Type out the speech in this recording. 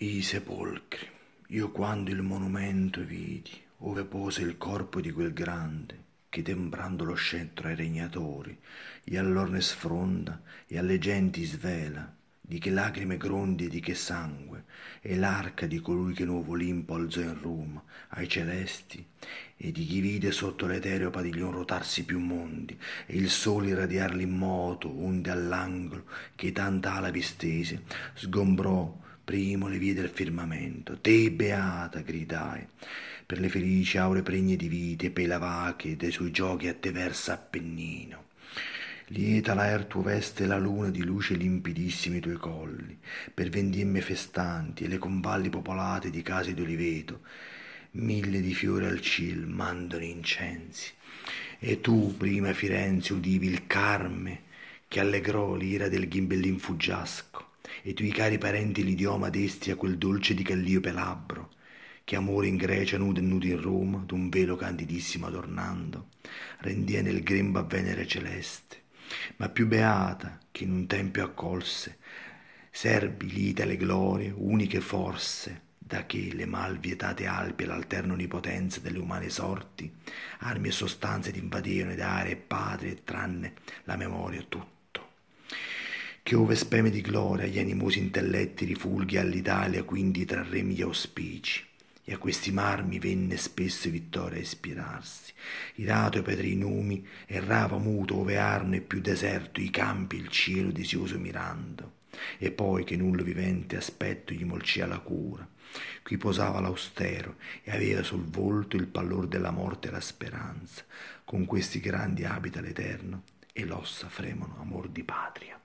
i sepolcri. Io quando il monumento vidi, ove pose il corpo di quel grande, che tembrando lo scettro ai regnatori, e all'orne sfronda, e alle genti svela, di che lacrime grondi e di che sangue, e l'arca di colui che nuovo Olimpo alzò in Roma, ai celesti, e di chi vide sotto l'etereo padiglione rotarsi più mondi, e il sole irradiarli immoto, onde all'angolo, che tanta ala vi stese, sgombrò primo le vie del firmamento. Te, beata, gridai, per le felici aure pregne di vite, pelavache, dei suoi giochi a te versa Appennino. Lieta l'aer tuo veste la luna di luce limpidissimi i tuoi colli, per vendiemme festanti e le convalli popolate di case d'oliveto, mille di fiori al cil mandano incensi. E tu, prima Firenze, udivi il carme che allegrò l'ira del ghimbellin fuggiasco e tui cari parenti l'idioma desti a quel dolce di Calliope labbro, che amore in Grecia nudo e nudo in Roma, d'un velo candidissimo adornando, rendia nel grembo a Venere celeste, ma più beata che in un tempio accolse, serbi l'ita le glorie, uniche forse, da che le mal vietate alpi l'alterno onnipotenza delle umane sorti, armi e sostanze t'invadirono ed aree e patrie, tranne la memoria tutta che ove speme di gloria gli animosi intelletti rifulghi all'Italia quindi tra remi gli auspici. E a questi marmi venne spesso vittoria a ispirarsi. Irato per petri numi, errava muto ove arno e più deserto i campi il cielo desioso mirando. E poi che nullo vivente aspetto gli molcia la cura. Qui posava l'austero e aveva sul volto il pallor della morte e la speranza. Con questi grandi abita l'Eterno e l'ossa fremono amor di patria.